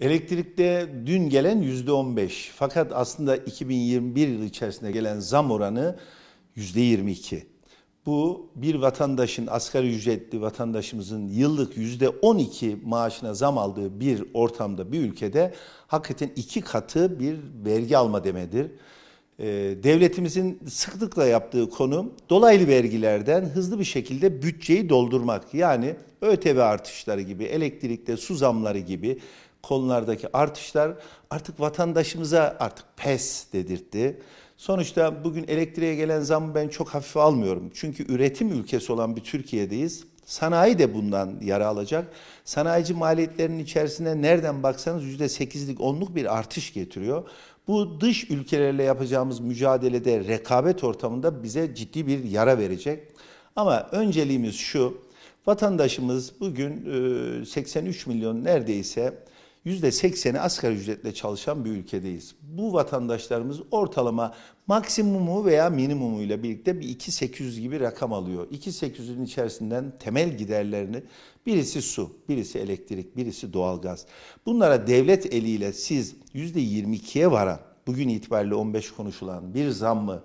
Elektrikte dün gelen yüzde on beş, fakat aslında 2021 yıl içerisinde gelen zam oranı yüzde yirmi iki. Bu bir vatandaşın asgari ücretli vatandaşımızın yıllık yüzde on iki maaşına zam aldığı bir ortamda bir ülkede hakikaten iki katı bir vergi alma demedir. Ee, devletimizin sıklıkla yaptığı konu dolaylı vergilerden hızlı bir şekilde bütçeyi doldurmak. Yani ÖTV artışları gibi, elektrikte su zamları gibi konulardaki artışlar artık vatandaşımıza artık pes dedirtti. Sonuçta bugün elektriğe gelen zamı ben çok hafife almıyorum. Çünkü üretim ülkesi olan bir Türkiye'deyiz. Sanayi de bundan yara alacak. Sanayici maliyetlerinin içerisinde nereden baksanız %8'lik 10'luk bir artış getiriyor. Bu dış ülkelerle yapacağımız mücadelede rekabet ortamında bize ciddi bir yara verecek. Ama önceliğimiz şu, vatandaşımız bugün 83 e, milyon neredeyse %80'i asgari ücretle çalışan bir ülkedeyiz. Bu vatandaşlarımız ortalama maksimumu veya minimumuyla birlikte bir 2800 gibi rakam alıyor. 2800'ün içerisinden temel giderlerini birisi su, birisi elektrik, birisi doğalgaz. Bunlara devlet eliyle siz %22'ye varan bugün itibariyle 15 konuşulan bir zam mı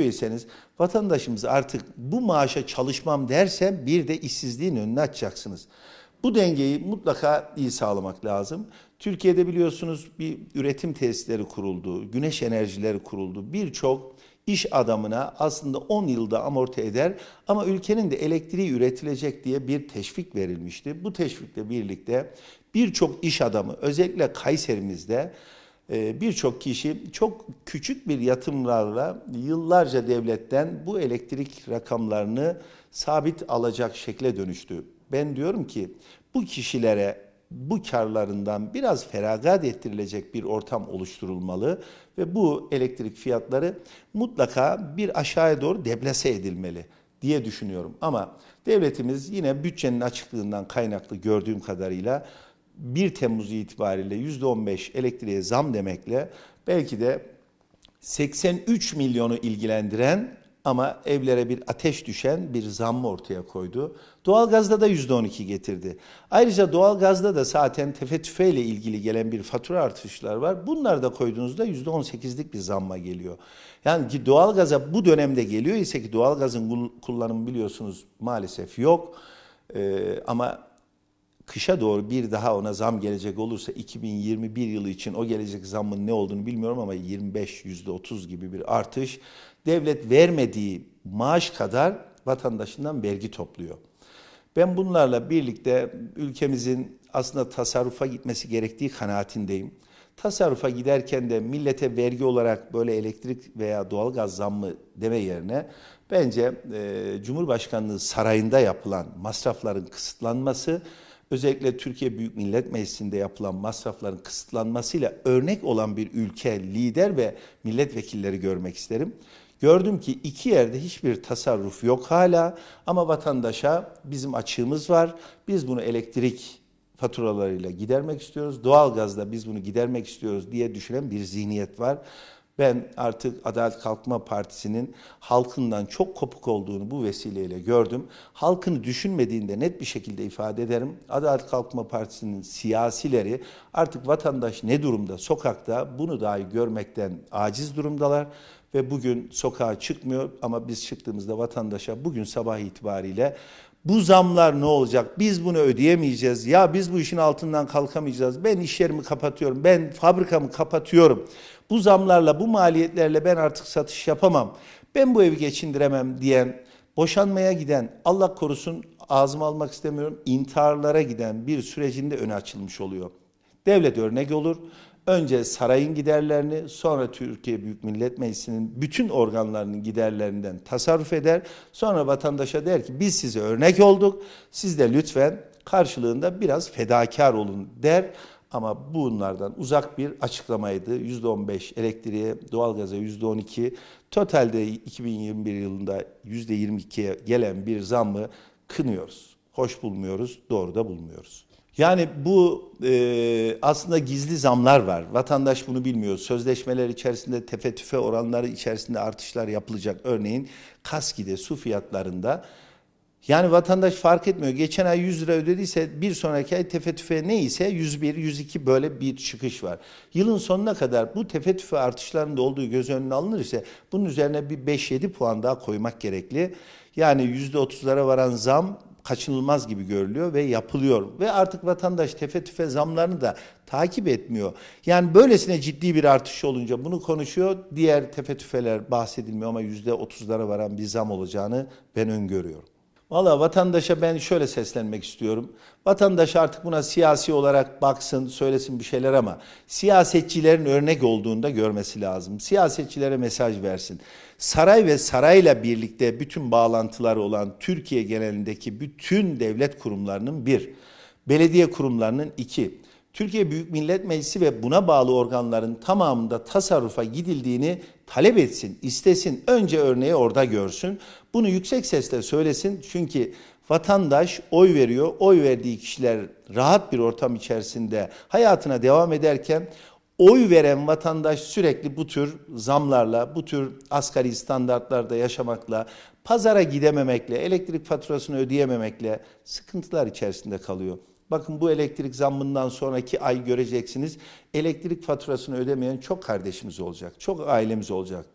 iseniz vatandaşımız artık bu maaşa çalışmam derse bir de işsizliğin önüne açacaksınız. Bu dengeyi mutlaka iyi sağlamak lazım. Türkiye'de biliyorsunuz bir üretim tesisleri kuruldu, güneş enerjileri kuruldu. Birçok iş adamına aslında 10 yılda amorti eder ama ülkenin de elektriği üretilecek diye bir teşvik verilmişti. Bu teşvikle birlikte birçok iş adamı özellikle Kayserimizde e, birçok kişi çok küçük bir yatımlarla yıllarca devletten bu elektrik rakamlarını sabit alacak şekle dönüştü. Ben diyorum ki bu kişilere bu karlarından biraz feragat ettirilecek bir ortam oluşturulmalı ve bu elektrik fiyatları mutlaka bir aşağıya doğru deblese edilmeli diye düşünüyorum. Ama devletimiz yine bütçenin açıklığından kaynaklı gördüğüm kadarıyla 1 Temmuz itibariyle %15 elektriğe zam demekle belki de 83 milyonu ilgilendiren ama evlere bir ateş düşen bir zam ortaya koydu. Doğalgazda da %12 getirdi. Ayrıca doğalgazda da zaten tefe tüfeyle ilgili gelen bir fatura artışlar var. Bunlar da koyduğunuzda %18'lik bir zamma geliyor. Yani ki doğalgaza bu dönemde geliyor ise ki doğalgazın kullanımı biliyorsunuz maalesef yok. Ee, ama kışa doğru bir daha ona zam gelecek olursa 2021 yılı için o gelecek zamın ne olduğunu bilmiyorum ama 25 yüzde 30 gibi bir artış devlet vermediği maaş kadar vatandaşından vergi topluyor. Ben bunlarla birlikte ülkemizin aslında tasarrufa gitmesi gerektiği kanaatindeyim. Tasarrufa giderken de millete vergi olarak böyle elektrik veya doğalgaz zammı deme yerine bence e, Cumhurbaşkanlığı sarayında yapılan masrafların kısıtlanması özellikle Türkiye Büyük Millet Meclisi'nde yapılan masrafların kısıtlanmasıyla örnek olan bir ülke, lider ve milletvekilleri görmek isterim. Gördüm ki iki yerde hiçbir tasarruf yok hala ama vatandaşa bizim açığımız var. Biz bunu elektrik faturalarıyla gidermek istiyoruz. Doğalgazla biz bunu gidermek istiyoruz diye düşünen bir zihniyet var. Ben artık Adalet Kalkma Partisi'nin halkından çok kopuk olduğunu bu vesileyle gördüm. Halkını düşünmediğinde net bir şekilde ifade ederim. Adalet Kalkma Partisi'nin siyasileri artık vatandaş ne durumda sokakta bunu dahi görmekten aciz durumdalar ve bugün sokağa çıkmıyor ama biz çıktığımızda vatandaşa bugün sabah itibariyle bu zamlar ne olacak? Biz bunu ödeyemeyeceğiz. Ya biz bu işin altından kalkamayacağız. Ben iş yerimi kapatıyorum. Ben fabrikamı kapatıyorum. Bu zamlarla, bu maliyetlerle ben artık satış yapamam. Ben bu evi geçindiremem diyen, boşanmaya giden, Allah korusun ağzımı almak istemiyorum, intiharlara giden bir sürecinde öne açılmış oluyor. Devlet örnek olur. Önce sarayın giderlerini sonra Türkiye Büyük Millet Meclisi'nin bütün organlarının giderlerinden tasarruf eder. Sonra vatandaşa der ki biz size örnek olduk. Siz de lütfen karşılığında biraz fedakar olun der. Ama bunlardan uzak bir açıklamaydı. %15 elektriğe, doğalgaza %12, totalde 2021 yılında %22'ye gelen bir zammı kınıyoruz. Hoş bulmuyoruz, doğru da bulmuyoruz. Yani bu e, aslında gizli zamlar var. Vatandaş bunu bilmiyor. Sözleşmeler içerisinde tefe tüfe oranları içerisinde artışlar yapılacak. Örneğin Kaski'de su fiyatlarında yani vatandaş fark etmiyor. Geçen ay 100 lira ödediyse bir sonraki ay tefe tüfe neyse 101, 102 böyle bir çıkış var. Yılın sonuna kadar bu tefe tüfe artışlarında olduğu göz önüne alınır ise bunun üzerine bir 5-7 puan daha koymak gerekli. Yani %30'lara varan zam kaçınılmaz gibi görülüyor ve yapılıyor. Ve artık vatandaş tefe tüfe zamlarını da takip etmiyor. Yani böylesine ciddi bir artış olunca bunu konuşuyor. Diğer tefe tüfeler bahsedilmiyor ama yüzde otuzlara varan bir zam olacağını ben öngörüyorum. Valla vatandaşa ben şöyle seslenmek istiyorum. Vatandaş artık buna siyasi olarak baksın, söylesin bir şeyler ama siyasetçilerin örnek olduğunda görmesi lazım. Siyasetçilere mesaj versin. Saray ve sarayla birlikte bütün bağlantıları olan Türkiye genelindeki bütün devlet kurumlarının bir, belediye kurumlarının iki, Türkiye Büyük Millet Meclisi ve buna bağlı organların tamamında tasarrufa gidildiğini talep etsin, istesin. Önce örneği orada görsün. Bunu yüksek sesle söylesin. Çünkü vatandaş oy veriyor. Oy verdiği kişiler rahat bir ortam içerisinde hayatına devam ederken oy veren vatandaş sürekli bu tür zamlarla, bu tür asgari standartlarda yaşamakla, pazara gidememekle, elektrik faturasını ödeyememekle sıkıntılar içerisinde kalıyor. Bakın bu elektrik zammından sonraki ay göreceksiniz. Elektrik faturasını ödemeyen çok kardeşimiz olacak. Çok ailemiz olacak.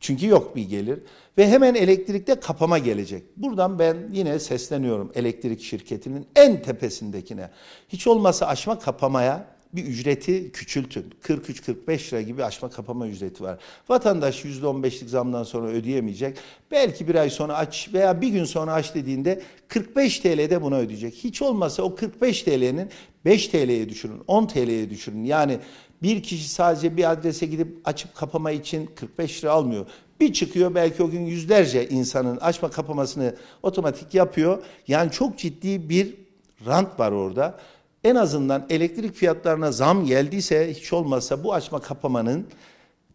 Çünkü yok bir gelir ve hemen elektrikte kapama gelecek. Buradan ben yine sesleniyorum elektrik şirketinin en tepesindekine. Hiç olmasa aşma kapamaya bir ücreti küçültün. 43-45 lira gibi açma kapama ücreti var. Vatandaş %15'lik zamdan sonra ödeyemeyecek. Belki bir ay sonra aç veya bir gün sonra aç dediğinde 45 TL'de buna ödeyecek. Hiç olmazsa o 45 TL'nin 5 TL'ye düşürün, 10 TL'ye düşürün. Yani bir kişi sadece bir adrese gidip açıp kapama için 45 lira almıyor. Bir çıkıyor belki o gün yüzlerce insanın açma kapamasını otomatik yapıyor. Yani çok ciddi bir rant var orada en azından elektrik fiyatlarına zam geldiyse hiç olmazsa bu açma kapamanın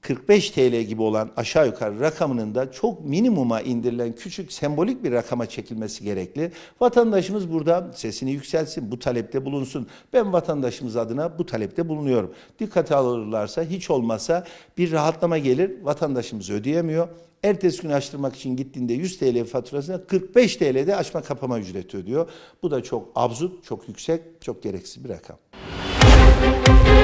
45 TL gibi olan aşağı yukarı rakamının da çok minimuma indirilen küçük sembolik bir rakama çekilmesi gerekli. Vatandaşımız burada sesini yükselsin, bu talepte bulunsun. Ben vatandaşımız adına bu talepte bulunuyorum. Dikkate alırlarsa hiç olmasa bir rahatlama gelir. Vatandaşımız ödeyemiyor. Ertesi gün açtırmak için gittiğinde 100 TL faturasına 45 TL'de açma kapama ücreti ödüyor. Bu da çok absürt, çok yüksek, çok gereksiz bir rakam. Müzik